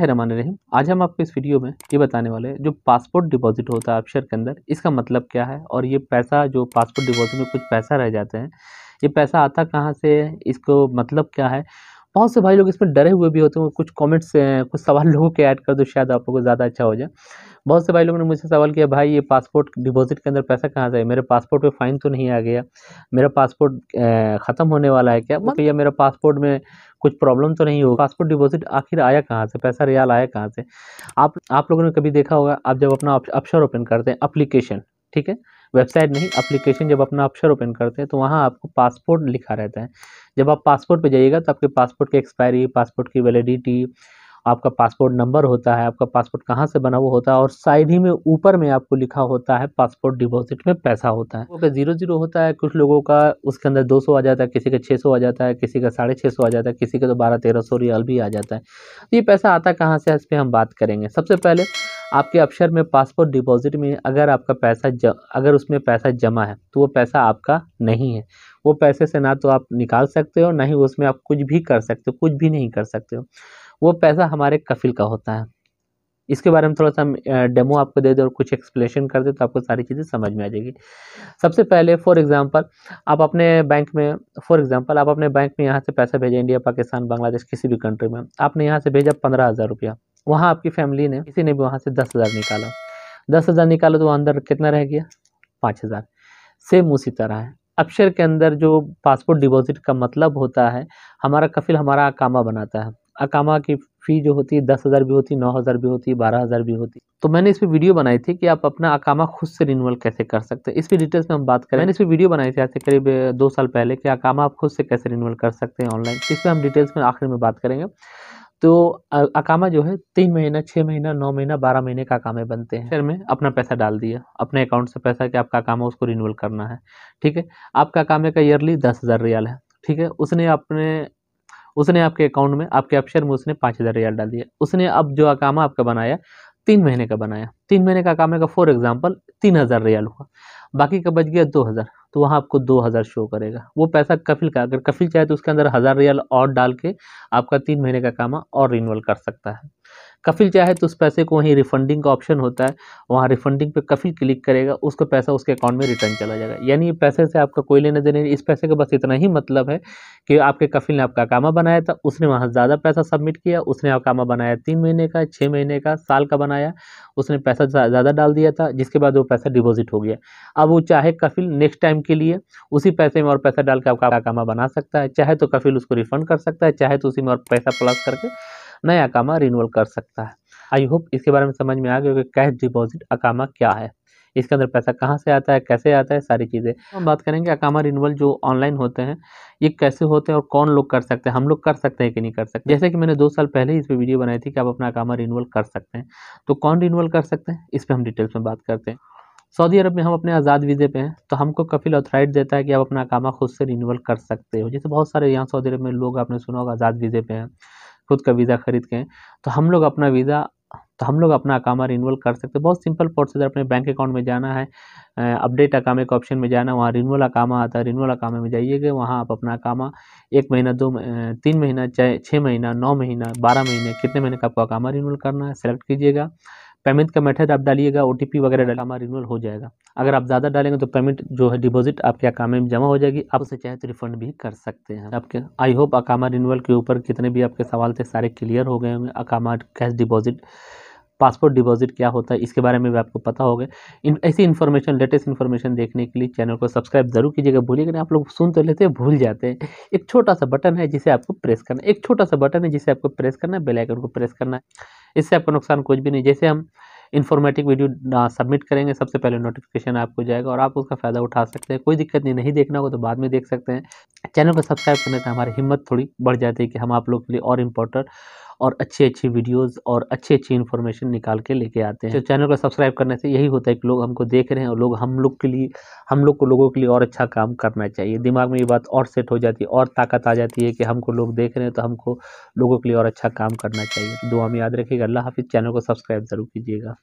है रमान रहीम आज हम आपको इस वीडियो में ये बताने वाले हैं जो पासपोर्ट डिपॉजिट होता है ऑप्शन के अंदर इसका मतलब क्या है और ये पैसा जो पासपोर्ट डिपॉजिट में कुछ पैसा रह जाते हैं ये पैसा आता कहाँ से है इसको मतलब क्या है बहुत से भाई लोग इसमें डरे हुए भी होते हैं कुछ हैं कुछ सवाल लोगों के ऐड कर दो शायद आप लोगों को ज़्यादा अच्छा हो जाए बहुत से भाई लोगों ने मुझसे सवाल किया भाई ये पासपोर्ट डिपॉजिट के अंदर पैसा कहाँ से मेरे पासपोर्ट पे फ़ाइन तो नहीं आ गया मेरा पासपोर्ट ख़त्म होने वाला है क्या भैया मेरा पासपोर्ट में कुछ प्रॉब्लम तो नहीं होगी पासपोर्ट डिपॉजिट आखिर आया कहाँ से पैसा रियाल आया कहाँ से आप आप लोगों ने कभी देखा होगा आप जब अपना अपशर ओपन करते हैं अप्लीकेशन ठीक है वेबसाइट नहीं अप्लीकेशन जब अपना अपशर ओपन करते हैं तो वहाँ आपको पासपोर्ट लिखा रहता है जब आप पासपोर्ट पर जाइएगा तो आपके पासपोर्ट की एक्सपायरी पासपोर्ट की वैलिडिटी आपका पासपोर्ट नंबर होता है आपका पासपोर्ट कहाँ से बना हुआ होता है और साइड ही में ऊपर में आपको लिखा होता है पासपोर्ट डिपॉजिट में पैसा होता है ओके जीरो जीरो होता है कुछ लोगों का उसके अंदर दो सौ आ जाता है किसी का छः सौ आ जाता है किसी का साढ़े छः सौ आ जाता है किसी का तो बारह तेरह सौ भी आ जाता है तो ये पैसा आता कहाँ से है इस पर हम बात करेंगे सबसे पहले आपके अफसर में पासपोर्ट डिपॉजिट में अगर आपका पैसा ज, अगर उसमें पैसा जमा है तो वो पैसा आपका नहीं है वो पैसे से ना तो आप निकाल सकते हो ना ही उसमें आप कुछ भी कर सकते हो कुछ भी नहीं कर सकते हो वो पैसा हमारे कफिल का होता है इसके बारे में थोड़ा सा डेमो आपको दे दे और कुछ एक्सप्लेनेशन कर दे तो आपको सारी चीज़ें समझ में आ जाएगी सबसे पहले फॉर एग्जांपल आप अपने बैंक में फॉर एग्जांपल आप अपने बैंक में यहाँ से पैसा भेजें इंडिया पाकिस्तान बांग्लादेश किसी भी कंट्री में आपने यहाँ से भेजा पंद्रह हज़ार रुपया वहाँ आपकी फैमिली ने किसी ने भी वहाँ से दस हज़ार निकाला दस हज़ार निकाला तो वहाँ अंदर कितना रह गया पाँच हज़ार सेम उसी तरह है अक्षर के अंदर जो पासपोर्ट डिपोज़िट का मतलब होता है हमारा कफिल हमारा कामा बनाता है अकामा की फ़ी जो होती है दस हज़ार भी होती है नौ हज़ार भी होती है बारह हज़ार भी होती तो मैंने इस पर वीडियो बनाई थी कि आप अपना अकामा खुद से रिन्यूअल कैसे कर सकते हैं इस पर डिटेल्स में हम बात करें मैंने इस पर वीडियो बनाई थी आज से करीब दो साल पहले कि अकामा आप खुद से कैसे रिन्यूअल कर सकते हैं ऑनलाइन तो इस पर हम डिटेल्स में आखिर में बात करेंगे तो अकामा जो है तीन महीना छः महीना नौ महीना बारह महीने का अकामे बनते हैं फिर में अपना पैसा डाल दिया अपने अकाउंट से पैसा कि आपका अकामा उसको रिन्यूअल करना है ठीक है आपका अकामे का ईयरली दस हज़ार रियाल है ठीक है उसने अपने उसने आपके अकाउंट में आपके अपशेयर में उसने पाँच हज़ार रियाल डाल दिया उसने अब जो काम आपका बनाया तीन महीने का बनाया तीन महीने का है का फॉर एग्जाम्पल तीन हज़ार रियाल हुआ बाकी का बच गया दो हज़ार तो वहाँ आपको दो हज़ार शो करेगा वो पैसा कफिल का अगर कफिल चाहे तो उसके अंदर हज़ार रियाल और डाल के आपका तीन महीने का काम और रिनवल कर सकता है कफिल चाहे तो उस पैसे को वहीं रिफंडिंग का ऑप्शन होता है वहाँ रिफंडिंग पे कफिल क्लिक करेगा उसका पैसा उसके अकाउंट में रिटर्न चला जाएगा यानी ये पैसे से आपका कोई लेने देने इस पैसे का बस इतना ही मतलब है कि आपके कफिल ने आपका कामा बनाया था उसने वहाँ ज़्यादा पैसा सबमिट किया उसने कामा बनाया तीन महीने का छः महीने का साल का बनाया उसने पैसा ज़्यादा डाल दिया था जिसके बाद वो पैसा डिपॉजिट हो गया अब वो चाहे कफिल नेक्स्ट टाइम के लिए उसी पैसे में और पैसा डाल के आपका कामा बना सकता है चाहे तो कफिल उसको रिफंड कर सकता है चाहे तो उसी में और पैसा प्लस करके नया अकामा रिन्यूअल कर सकता है आई होप इसके बारे में समझ में आ गया कि कैश डिपॉजिट अकामा क्या है इसके अंदर पैसा कहाँ से आता है कैसे आता है सारी चीज़ें हम बात करेंगे अकामा रिन्यूअल जो ऑनलाइन होते हैं ये कैसे होते हैं और कौन लोग कर सकते हैं हम लोग कर सकते हैं कि नहीं कर सकते जैसे कि मैंने दो साल पहले इस पर वीडियो बनाई थी कि आप अपना अकामा रिन्यूअल कर सकते हैं तो कौन रिन्यूअल कर सकते हैं इस पर हम डिटेल्स में बात करते हैं सऊदी अरब में हम अपने आज़ाद वीज़े पे हैं तो हमको कफिल अथॉराइट देता है कि आप अपना अकामा खुद से रिन्यूअल कर सकते हो जैसे बहुत सारे यहाँ सऊदी अरब में लोग आपने सुना होगा आज़ाद वीज़े पे हैं खुद का वीज़ा खरीद के तो हम लोग अपना वीज़ा तो हम लोग अपना अकामा रिन्यूअल कर सकते हैं बहुत सिंपल प्रोसेसर अपने बैंक अकाउंट में जाना है अपडेट अकामे के ऑप्शन में जाना वहाँ रिन्यूअल अकामा आता है रिन्यूअल अकामे में जाइएगा वहाँ आप अपना अकामा एक महीना दो तीन महीना चाहे छः महीना नौ महीना बारह महीने कितने महीने का आपको अकामा रिन्यूअल करना है सेलेक्ट कीजिएगा पेमेंट का मेथड आप डालिएगा ओ वगैरह डाल हमारा रिन्यूअल हो जाएगा अगर आप ज़्यादा डालेंगे तो पेमेंट जो है डिपॉजिट आपके अकाउंट में जमा हो जाएगी आप उसे चाहे तो रिफंड भी कर सकते हैं आपके आई होप अकामा रिन्यूअल के ऊपर कितने भी आपके सवाल थे सारे क्लियर हो गए होंगे अकामा कैश डिपॉजिट पासपोर्ट डिपॉजिट क्या होता है इसके बारे में भी आपको पता होगा इन ऐसी इन्फॉर्मेशन लेटेस्ट इन्फॉर्मेशन देखने के लिए चैनल को सब्सक्राइब जरूर कीजिएगा भूलिएगा आप लोग सुन तो लेते हैं भूल जाते हैं एक छोटा सा बटन है जिसे आपको प्रेस करना है एक छोटा सा बटन है जिसे आपको प्रेस करना है बेलाइकन को प्रेस करना है इससे आपको नुकसान कुछ भी नहीं जैसे हम इन्फॉर्मेटिव वीडियो सबमिट करेंगे सबसे पहले नोटिफिकेशन आपको जाएगा और आप उसका फ़ायदा उठा सकते हैं कोई दिक्कत नहीं नहीं देखना हो तो बाद में देख सकते हैं चैनल को सब्सक्राइब करने से हमारी हिम्मत थोड़ी बढ़ जाती है कि हम आप लोग के लिए और इम्पोर्टेंट और अच्छी अच्छी वीडियोस और अच्छी अच्छी इन्फॉर्मेशन निकाल के लेके आते हैं तो चैनल को सब्सक्राइब करने से यही होता है कि लोग हमको देख रहे हैं और लोग हम लोग के लिए हम लोग को लोगों के लिए और अच्छा काम करना चाहिए दिमाग में ये बात और सेट हो जाती है और ताकत आ जाती है कि हमको लोग देख रहे हैं तो हमको लोगों के लिए और अच्छा काम करना चाहिए तो दुआ में याद रखिएगा अल्लाह हाफिज़ चैनल को सब्सक्राइब ज़रूर कीजिएगा